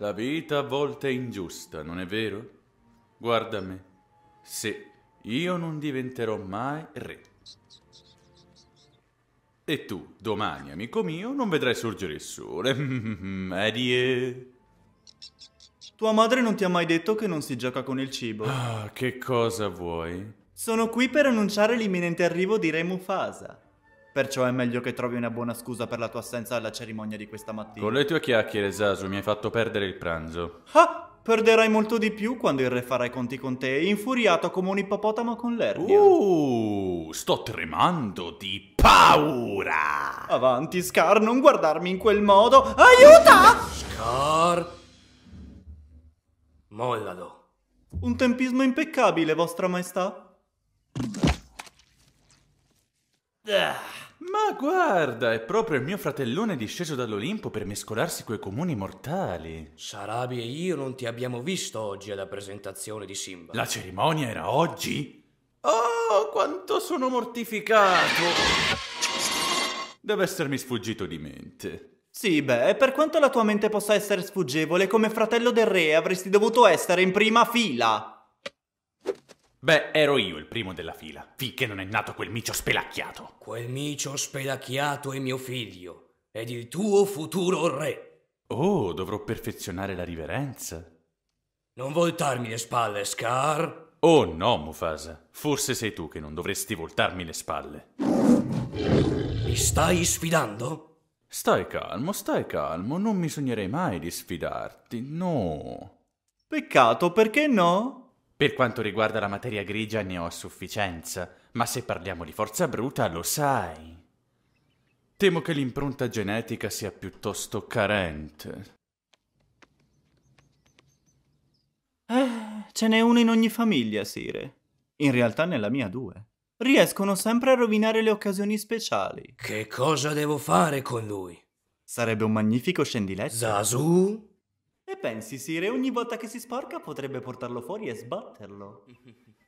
La vita a volte è ingiusta, non è vero? Guarda me. Se io non diventerò mai re. E tu, domani, amico mio, non vedrai sorgere il sole. Medie. Tua madre non ti ha mai detto che non si gioca con il cibo. Ah, che cosa vuoi? Sono qui per annunciare l'imminente arrivo di Re Mufasa. Perciò è meglio che trovi una buona scusa per la tua assenza alla cerimonia di questa mattina. Con le tue chiacchiere, Zasu, mi hai fatto perdere il pranzo. Ah! Perderai molto di più quando il re farà i conti con te, infuriato come un ippopotamo con l'ernia. Uh, sto tremando di paura! Avanti, Scar, non guardarmi in quel modo! Aiuta! Scar! Mollalo. Un tempismo impeccabile, vostra maestà. Ah. Ma guarda, è proprio il mio fratellone disceso dall'Olimpo per mescolarsi coi comuni mortali. Sarabi e io non ti abbiamo visto oggi alla presentazione di Simba. La cerimonia era oggi? Oh, quanto sono mortificato! Deve essermi sfuggito di mente. Sì, beh, per quanto la tua mente possa essere sfuggevole, come fratello del re avresti dovuto essere in prima fila. Beh, ero io il primo della fila, finché non è nato quel micio spelacchiato. Quel micio spelacchiato è mio figlio, ed il tuo futuro re. Oh, dovrò perfezionare la riverenza. Non voltarmi le spalle, Scar. Oh no, Mufasa. Forse sei tu che non dovresti voltarmi le spalle. Mi stai sfidando? Stai calmo, stai calmo. Non mi sognerei mai di sfidarti, no. Peccato, perché no? Per quanto riguarda la materia grigia ne ho a sufficienza, ma se parliamo di forza bruta lo sai. Temo che l'impronta genetica sia piuttosto carente. Eh, ce n'è uno in ogni famiglia, Sire. In realtà nella mia due. Riescono sempre a rovinare le occasioni speciali. Che cosa devo fare con lui? Sarebbe un magnifico scendiletto. Zazu? pensi, Sire, ogni volta che si sporca potrebbe portarlo fuori e sbatterlo.